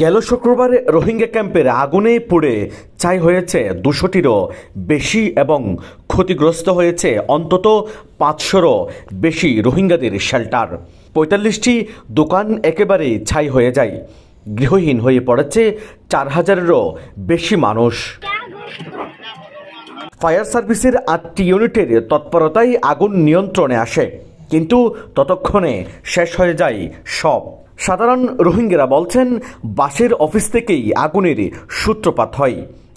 গেল শুক্রবার রোহিঙ্গা ক্যাম্পের আগুনে পুড়ে ছাই হয়েছে দুশোটিরও বেশি এবং ক্ষতিগ্রস্ত হয়েছে অন্তত পাঁচশোরও বেশি রোহিঙ্গাদের শেল্টার পঁয়তাল্লিশটি দোকান একেবারে ছাই হয়ে যায় গৃহহীন হয়ে পড়েছে চার হাজারেরও বেশি মানুষ ফায়ার সার্ভিসের আটটি ইউনিটের তৎপরতায় আগুন নিয়ন্ত্রণে আসে কিন্তু ততক্ষণে শেষ হয়ে যায় সব সাধারণ রোহিঙ্গারা বলছেন বাসের অফিস থেকেই আগুনের সূত্রপাত হয়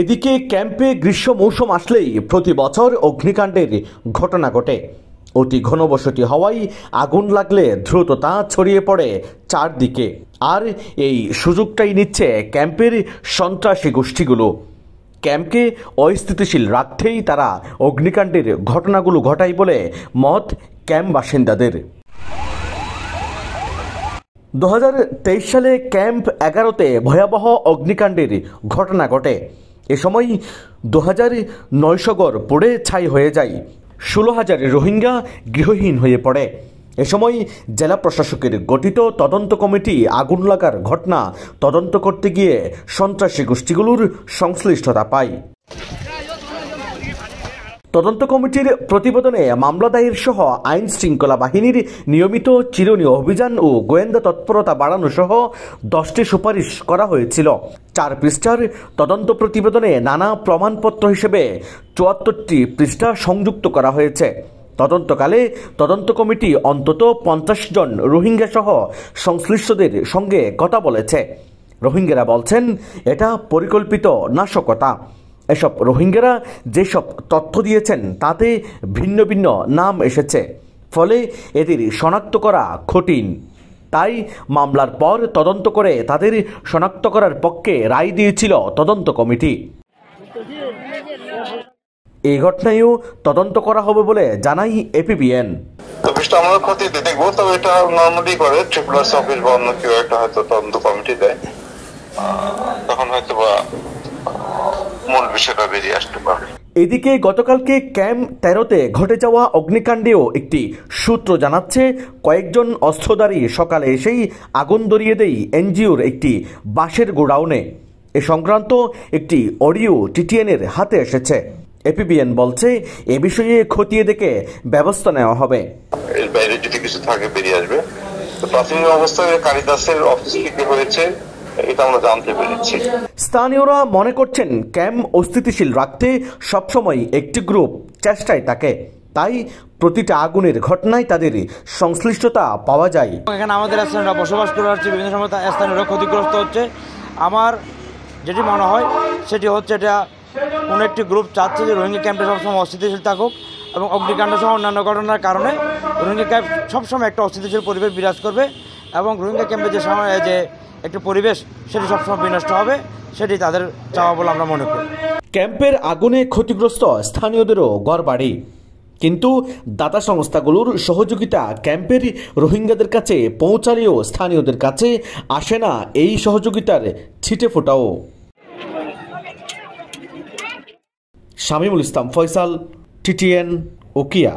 এদিকে ক্যাম্পে গ্রীষ্ম মৌসুম আসলেই প্রতি বছর অগ্নিকাণ্ডের ঘটনা ঘটে অতি ঘনবসতি হওয়ায় আগুন লাগলে দ্রুত তা ছড়িয়ে পড়ে চারদিকে আর এই সুযোগটাই নিচ্ছে ক্যাম্পের সন্ত্রাসী গোষ্ঠীগুলো ক্যাম্পকে অস্থিতিশীল রাখতেই তারা অগ্নিকাণ্ডের ঘটনাগুলো ঘটায় বলে মত ক্যাম্প বাসিন্দাদের দু সালে ক্যাম্প এগারোতে ভয়াবহ অগ্নিকাণ্ডের ঘটনা ঘটে এ সময় দু হাজার নয়শগর পড়ে ছাই হয়ে যায় ষোলো হাজার রোহিঙ্গা গৃহহীন হয়ে পড়ে এ সময় জেলা প্রশাসকের গঠিত তদন্ত কমিটি আগুন লাগার ঘটনা তদন্ত করতে গিয়ে সন্ত্রাসী গোষ্ঠীগুলোর সংশ্লিষ্টতা পায় তদন্ত কমিটির প্রতিবেদনে মামলা দায়ের সহ আইন শৃঙ্খলা বাহিনীর নিয়মিত চিরনীয় অভিযান ও গোয়েন্দা তৎপরতা বাড়ানো সহ দশটি সুপারিশ করা হয়েছিল চার পৃষ্ঠার তদন্ত প্রতিবেদনে নানা প্রমাণপত্র হিসেবে চুয়াত্তরটি পৃষ্ঠা সংযুক্ত করা হয়েছে তদন্তকালে তদন্ত কমিটি অন্তত পঞ্চাশ জন রোহিঙ্গা সহ সংশ্লিষ্টদের সঙ্গে কথা বলেছে রোহিঙ্গারা বলছেন এটা পরিকল্পিত নাশকতা এসব রোহিঙ্গারা যেসব তথ্য দিয়েছেন তাতে ভিন্ন ভিন্ন নাম এসেছে ফলে এদের শনাক্ত করা কঠিন তাই মামলার পর তদন্ত করে তাদের শনাক্ত করার পক্ষে রায় দিয়েছিল তদন্ত কমিটি এই ঘটনায়ও তদন্ত করা হবে বলে জানাই এপিবিএন হয়তো তখন হয়তো বা মূল বিষয়টা বেরিয়ে আসতে এদিকে গতকালকে ক্যাম্প তেরোতে ঘটে যাওয়া অগ্নিকাণ্ডেও একটি সূত্র জানাচ্ছে কয়েকজন অস্ত্রধারী সকালে এসেই আগুন ধরিয়ে দেই এনজিওর একটি বাঁশের গোডাউনে এ সংক্রান্ত একটি অডিও টিটিএনের হাতে এসেছে এপিবিএন বলছে এ বিষয়ে খতিয়ে দেখে ব্যবস্থা নেওয়া হবে এর বাইরে যদি কিছু থাকে বেরিয়ে আসবে প্রাথমিক অবস্থায় কালিদাসের অফিস থেকে হয়েছে স্থানীয়রা মনে করছেন ক্যাম্প অস্থিতিশীল রাখতে সবসময় একটি গ্রুপ চেষ্টায় থাকে তাই প্রতিটা আগুনের ঘটনায় তাদের সংশ্লিষ্টতা পাওয়া যায় এখানে আমাদের স্থানীয়রা বসবাস করে আসছে বিভিন্ন সময় স্থানীয়রা ক্ষতিগ্রস্ত হচ্ছে আমার যেটি মনে হয় সেটি হচ্ছে এটা কোনো একটি গ্রুপ চাচ্ছে যে রোহিঙ্গা ক্যাম্পে সবসময় অস্থিতিশীল থাকুক এবং অগ্নিকাণ্ড সহ অন্যান্য ঘটনার কারণে রোহিঙ্গা ক্যাম্প সবসময় একটা অস্থিতিশীল পরিবেশ বিরাজ করবে এবং রোহিঙ্গা ক্যাম্পে যে সময় যে একটি পরিবেশ সেটি সবসময় বিনষ্ট হবে সেটি তাদের চাওয়া বলে আমরা মনে করি ক্যাম্পের আগুনে ক্ষতিগ্রস্ত স্থানীয়দেরও বাড়ি কিন্তু দাতা সংস্থাগুলোর সহযোগিতা ক্যাম্পের রোহিঙ্গাদের কাছে পৌঁছালেও স্থানীয়দের কাছে আসে না এই সহযোগিতার ছিটে ফোটাও শামিমুল ইসলাম ফয়সাল টিটিএন ওকিয়া